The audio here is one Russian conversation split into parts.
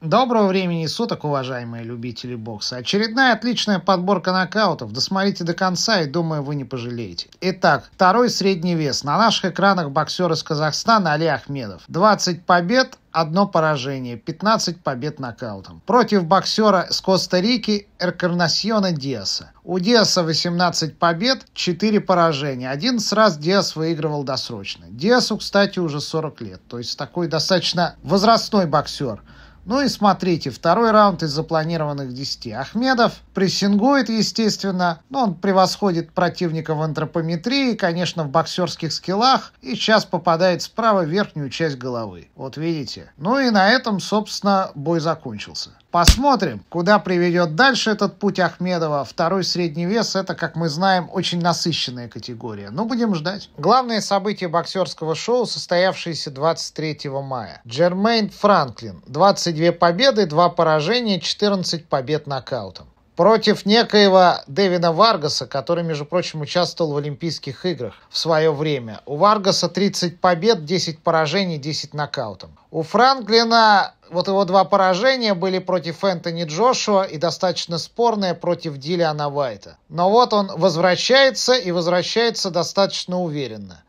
Доброго времени суток, уважаемые любители бокса. Очередная отличная подборка нокаутов. Досмотрите до конца и, думаю, вы не пожалеете. Итак, второй средний вес. На наших экранах боксер из Казахстана Али Ахмедов. 20 побед, одно поражение, 15 побед нокаутом. Против боксера с Коста-Рики Эркарнасьона Диаса. У Диаса 18 побед, 4 поражения. 11 раз Диас выигрывал досрочно. Диасу, кстати, уже 40 лет. То есть такой достаточно возрастной боксер. Ну и смотрите, второй раунд из запланированных 10. Ахмедов прессингует, естественно, но ну, он превосходит противника в антропометрии, конечно, в боксерских скиллах, и сейчас попадает справа в верхнюю часть головы. Вот видите. Ну и на этом, собственно, бой закончился. Посмотрим, куда приведет дальше этот путь Ахмедова. Второй средний вес – это, как мы знаем, очень насыщенная категория. Но ну, будем ждать. Главное событие боксерского шоу, состоявшееся 23 мая. Джермейн Франклин, 20 22 победы, 2 поражения, 14 побед нокаутом. Против некоего Дэвина Варгаса, который, между прочим, участвовал в Олимпийских играх в свое время. У Варгаса 30 побед, 10 поражений, 10 нокаутом. У Франклина вот его два поражения были против Энтони Джошуа и достаточно спорное против Дилиана Вайта. Но вот он возвращается и возвращается достаточно уверенно.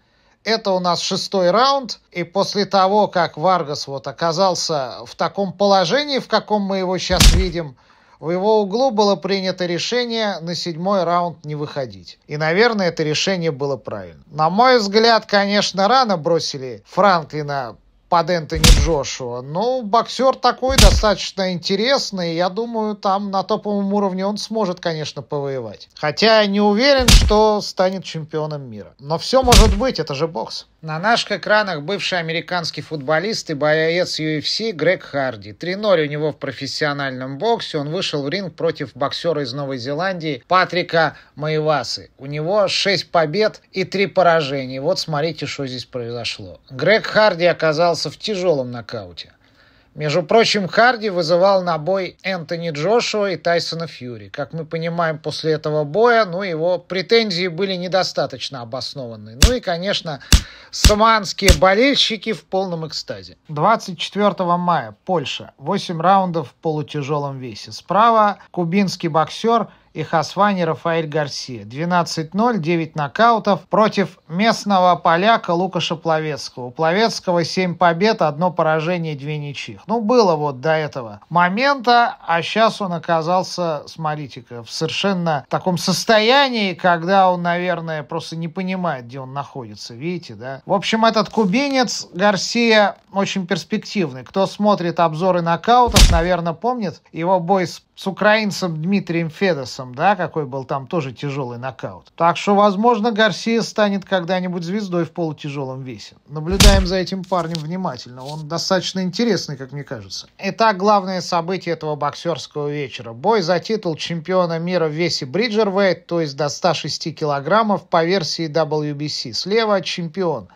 Это у нас шестой раунд, и после того, как Варгас вот оказался в таком положении, в каком мы его сейчас видим, в его углу было принято решение на седьмой раунд не выходить. И, наверное, это решение было правильно. На мой взгляд, конечно, рано бросили Франклина под Энтони Джошуа. Ну, боксер такой достаточно интересный. Я думаю, там на топовом уровне он сможет, конечно, повоевать. Хотя не уверен, что станет чемпионом мира. Но все может быть, это же бокс. На наших экранах бывший американский футболист и боец UFC Грег Харди. 3-0 у него в профессиональном боксе. Он вышел в ринг против боксера из Новой Зеландии Патрика Маевасы. У него 6 побед и 3 поражения. Вот смотрите, что здесь произошло. Грег Харди оказался в тяжелом нокауте. Между прочим, Харди вызывал на бой Энтони Джошуа и Тайсона Фьюри. Как мы понимаем, после этого боя, ну, его претензии были недостаточно обоснованы. Ну и, конечно, саманские болельщики в полном экстазе. 24 мая, Польша. 8 раундов в полутяжелом весе. Справа кубинский боксер – и Хасвани Рафаэль Гарсия. 12-0, 9 нокаутов против местного поляка Лукаша Пловецкого. У Пловецкого 7 побед, одно поражение, две ничьих. Ну, было вот до этого момента, а сейчас он оказался, смотрите-ка, в совершенно таком состоянии, когда он, наверное, просто не понимает, где он находится. Видите, да? В общем, этот кубинец Гарсия очень перспективный. Кто смотрит обзоры нокаутов, наверное, помнит его бой с, с украинцем Дмитрием Федосом Дэвисом, да, какой был там тоже тяжелый нокаут. Так что, возможно, Гарсия станет когда-нибудь звездой в полутяжелом весе. Наблюдаем за этим парнем внимательно. Он достаточно интересный, как мне кажется. Итак, главное событие этого боксерского вечера. Бой за титул чемпиона мира в весе бриджервейт, то есть до 106 килограммов по версии WBC. Слева чемпион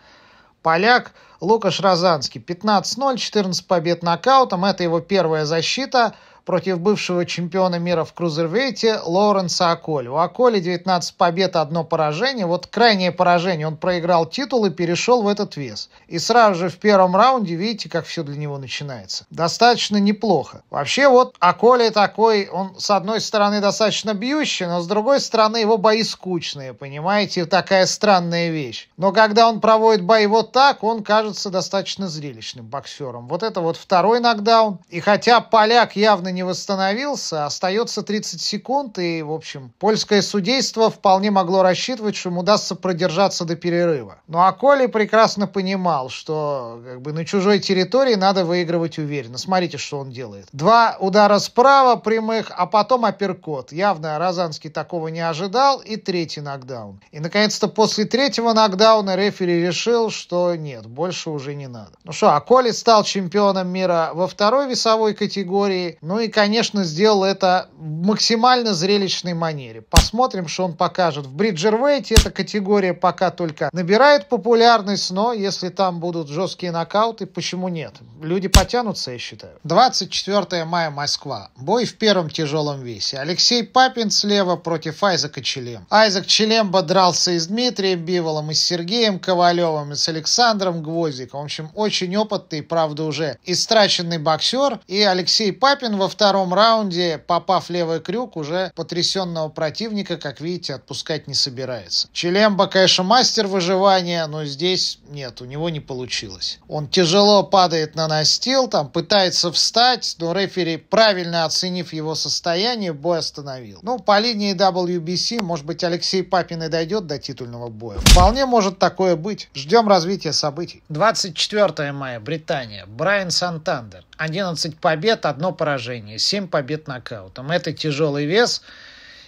поляк Лукаш Розанский. 15-0, 14 побед нокаутом. Это его первая защита против бывшего чемпиона мира в крузервейте Лоренса Аколи. У Аколи 19 побед, одно поражение. Вот крайнее поражение. Он проиграл титул и перешел в этот вес. И сразу же в первом раунде, видите, как все для него начинается. Достаточно неплохо. Вообще вот Аколи такой, он с одной стороны достаточно бьющий, но с другой стороны его бои скучные, понимаете? Такая странная вещь. Но когда он проводит бои вот так, он кажется достаточно зрелищным боксером. Вот это вот второй нокдаун. И хотя поляк явно не восстановился. Остается 30 секунд, и, в общем, польское судейство вполне могло рассчитывать, что ему удастся продержаться до перерыва. Ну а Коли прекрасно понимал, что как бы, на чужой территории надо выигрывать уверенно. Смотрите, что он делает. Два удара справа прямых, а потом апперкот. Явно Розанский такого не ожидал. И третий нокдаун. И, наконец-то, после третьего нокдауна рефери решил, что нет, больше уже не надо. Ну что, а Коли стал чемпионом мира во второй весовой категории. Ну и и, конечно, сделал это в максимально зрелищной манере. Посмотрим, что он покажет. В Бриджервейте эта категория пока только набирает популярность, но если там будут жесткие нокауты, почему нет? Люди потянутся, я считаю. 24 мая, Москва. Бой в первом тяжелом весе. Алексей Папин слева против Айзека Челем. Айзек Челемба дрался и с Дмитрием Биволом, и с Сергеем Ковалевым, и с Александром Гвоздиком. В общем, очень опытный, правда, уже истраченный боксер. И Алексей Папин во втором втором раунде, попав левый крюк, уже потрясенного противника, как видите, отпускать не собирается. Челемба, конечно, мастер выживания, но здесь нет, у него не получилось. Он тяжело падает на настил, там пытается встать, но рефери, правильно оценив его состояние, бой остановил. Ну, по линии WBC, может быть, Алексей Папин и дойдет до титульного боя. Вполне может такое быть. Ждем развития событий. 24 мая, Британия. Брайан Сантандер. 11 побед, одно поражение, 7 побед нокаутом. Это тяжелый вес.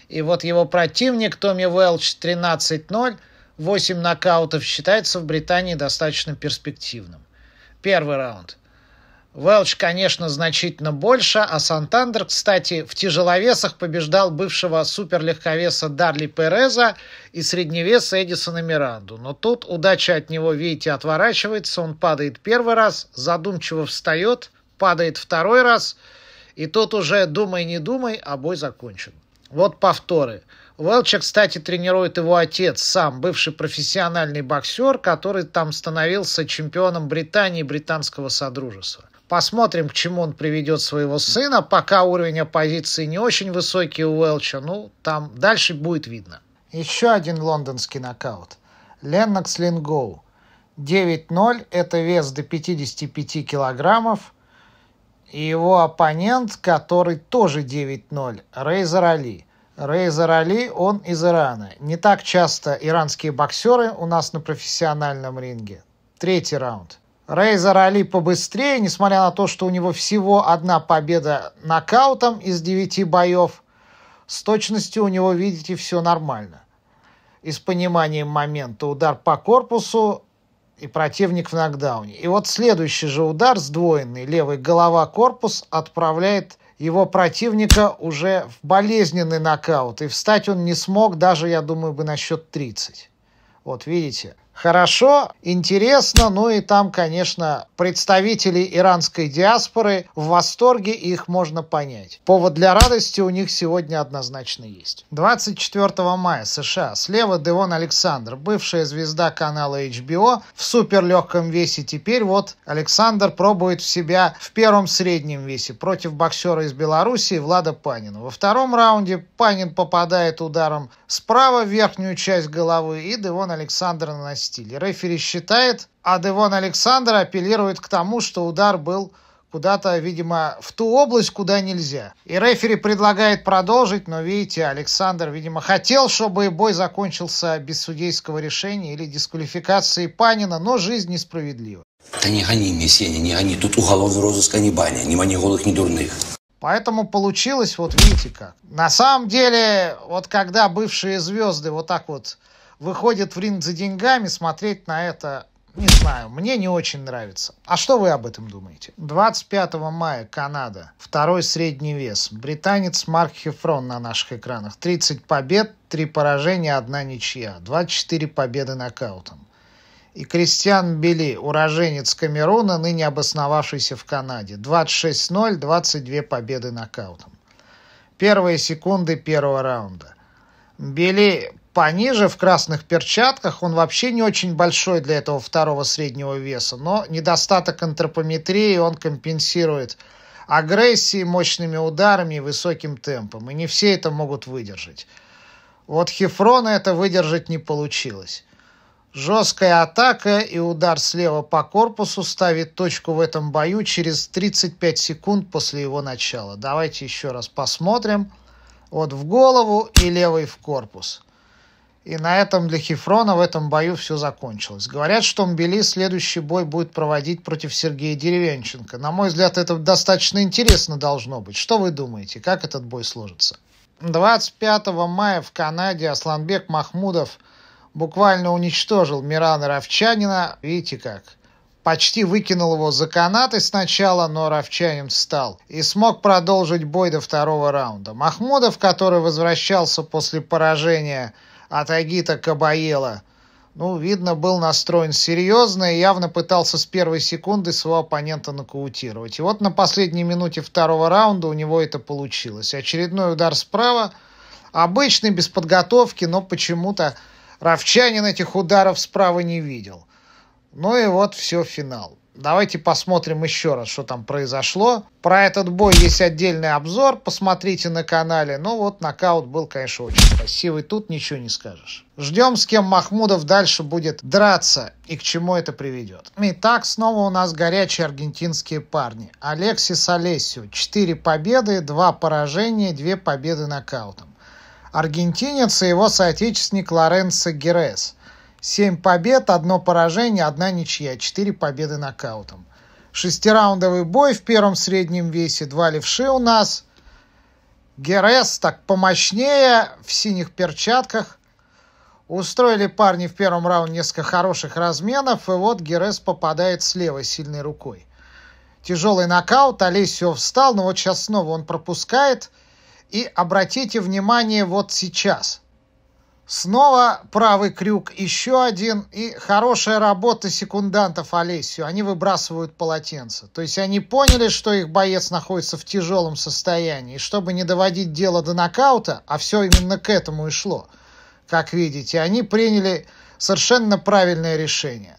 И вот его противник Томми Уэлч 13-0, 8 нокаутов считается в Британии достаточно перспективным. Первый раунд. Уэлч, конечно, значительно больше, а Сантандер, кстати, в тяжеловесах побеждал бывшего суперлегковеса Дарли Переза и средневеса Эдисона Миранду. Но тут удача от него, видите, отворачивается, он падает первый раз, задумчиво встает, падает второй раз, и тот уже думай, не думай, а бой закончен. Вот повторы. Уэлча, кстати, тренирует его отец, сам бывший профессиональный боксер, который там становился чемпионом Британии и британского содружества. Посмотрим, к чему он приведет своего сына. Пока уровень оппозиции не очень высокий у Уэлча, ну, там дальше будет видно. Еще один лондонский нокаут. Леннокс Лингоу. 9-0 – это вес до 55 килограммов – и его оппонент, который тоже 9-0, Рейзер Али. Рейзер Али, он из Ирана. Не так часто иранские боксеры у нас на профессиональном ринге. Третий раунд. Рейзер Али побыстрее, несмотря на то, что у него всего одна победа нокаутом из 9 боев. С точностью у него, видите, все нормально. И с пониманием момента удар по корпусу, и противник в нокдауне. И вот следующий же удар, сдвоенный, левый голова корпус отправляет его противника уже в болезненный нокаут. И встать он не смог, даже, я думаю, бы на счет 30. Вот видите, Хорошо, интересно, ну и там, конечно, представители иранской диаспоры в восторге, их можно понять. Повод для радости у них сегодня однозначно есть. 24 мая США. Слева Девон Александр, бывшая звезда канала HBO, в суперлегком весе теперь вот Александр пробует в себя в первом среднем весе против боксера из Белоруссии Влада Панина. Во втором раунде Панин попадает ударом справа в верхнюю часть головы, и Девон Александр наносит стиле. Рефери считает, а Девон Александр апеллирует к тому, что удар был куда-то, видимо, в ту область, куда нельзя. И рефери предлагает продолжить, но, видите, Александр, видимо, хотел, чтобы бой закончился без судейского решения или дисквалификации Панина, но жизнь несправедлива. Да не гони меня, Сеня, не гони. Тут уголовный розыск, а не баня. Нема ни голых, ни дурных. Поэтому получилось, вот видите как. На самом деле, вот когда бывшие звезды вот так вот выходят в ринг за деньгами, смотреть на это, не знаю, мне не очень нравится. А что вы об этом думаете? 25 мая Канада, второй средний вес. Британец Марк Хефрон на наших экранах. 30 побед, 3 поражения, 1 ничья. 24 победы нокаутом и Кристиан Бели, уроженец Камеруна, ныне обосновавшийся в Канаде. 26-0, 22 победы нокаутом. Первые секунды первого раунда. Бели пониже в красных перчатках, он вообще не очень большой для этого второго среднего веса, но недостаток антропометрии он компенсирует агрессией, мощными ударами и высоким темпом, и не все это могут выдержать. Вот Хефрона это выдержать не получилось. Жесткая атака и удар слева по корпусу ставит точку в этом бою через 35 секунд после его начала. Давайте еще раз посмотрим. Вот в голову и левый в корпус. И на этом для Хифрона в этом бою все закончилось. Говорят, что Мбели следующий бой будет проводить против Сергея Деревенченко. На мой взгляд, это достаточно интересно должно быть. Что вы думаете, как этот бой сложится? 25 мая в Канаде Асланбек Махмудов – буквально уничтожил Мирана Равчанина, видите как. Почти выкинул его за канаты сначала, но Равчанин встал и смог продолжить бой до второго раунда. Махмудов, который возвращался после поражения от Агита Кабаела, ну, видно, был настроен серьезно и явно пытался с первой секунды своего оппонента нокаутировать. И вот на последней минуте второго раунда у него это получилось. Очередной удар справа, обычный, без подготовки, но почему-то Равчанин этих ударов справа не видел. Ну и вот все, финал. Давайте посмотрим еще раз, что там произошло. Про этот бой есть отдельный обзор, посмотрите на канале. Ну вот, нокаут был, конечно, очень красивый. Тут ничего не скажешь. Ждем, с кем Махмудов дальше будет драться и к чему это приведет. Итак, снова у нас горячие аргентинские парни. Алексис Олесио. четыре победы, два поражения, две победы нокаутом аргентинец и его соотечественник Лоренцо Герес. Семь побед, одно поражение, одна ничья, четыре победы нокаутом. Шестираундовый бой в первом среднем весе, два левши у нас. Герес так помощнее, в синих перчатках. Устроили парни в первом раунде несколько хороших разменов, и вот Герес попадает слева сильной рукой. Тяжелый нокаут, Олесио встал, но вот сейчас снова он пропускает – и обратите внимание вот сейчас. Снова правый крюк, еще один. И хорошая работа секундантов Олесью. Они выбрасывают полотенце. То есть они поняли, что их боец находится в тяжелом состоянии. И чтобы не доводить дело до нокаута, а все именно к этому и шло, как видите, они приняли совершенно правильное решение.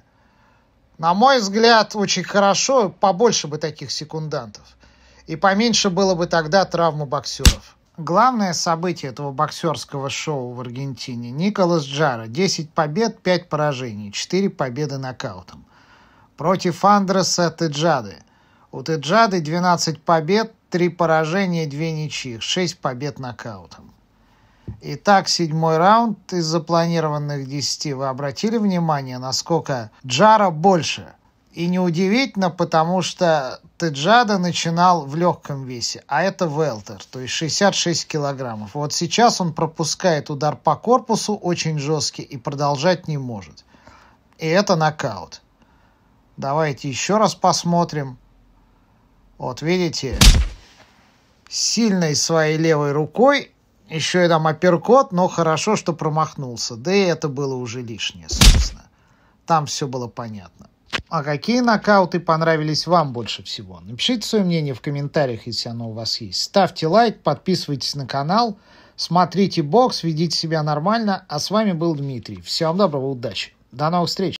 На мой взгляд, очень хорошо, побольше бы таких секундантов. И поменьше было бы тогда травму боксеров главное событие этого боксерского шоу в Аргентине – Николас Джара. 10 побед, 5 поражений, 4 победы нокаутом. Против Андреса Теджады. У Теджады 12 побед, 3 поражения, 2 ничьих, 6 побед нокаутом. Итак, седьмой раунд из запланированных 10. Вы обратили внимание, насколько Джара больше – и неудивительно, потому что Теджада начинал в легком весе, а это велтер, то есть 66 килограммов. Вот сейчас он пропускает удар по корпусу очень жесткий и продолжать не может. И это нокаут. Давайте еще раз посмотрим. Вот видите, сильной своей левой рукой, еще и там апперкот, но хорошо, что промахнулся. Да и это было уже лишнее, собственно. Там все было понятно. А какие нокауты понравились вам больше всего? Напишите свое мнение в комментариях, если оно у вас есть. Ставьте лайк, подписывайтесь на канал, смотрите бокс, ведите себя нормально. А с вами был Дмитрий. Всем доброго, удачи. До новых встреч.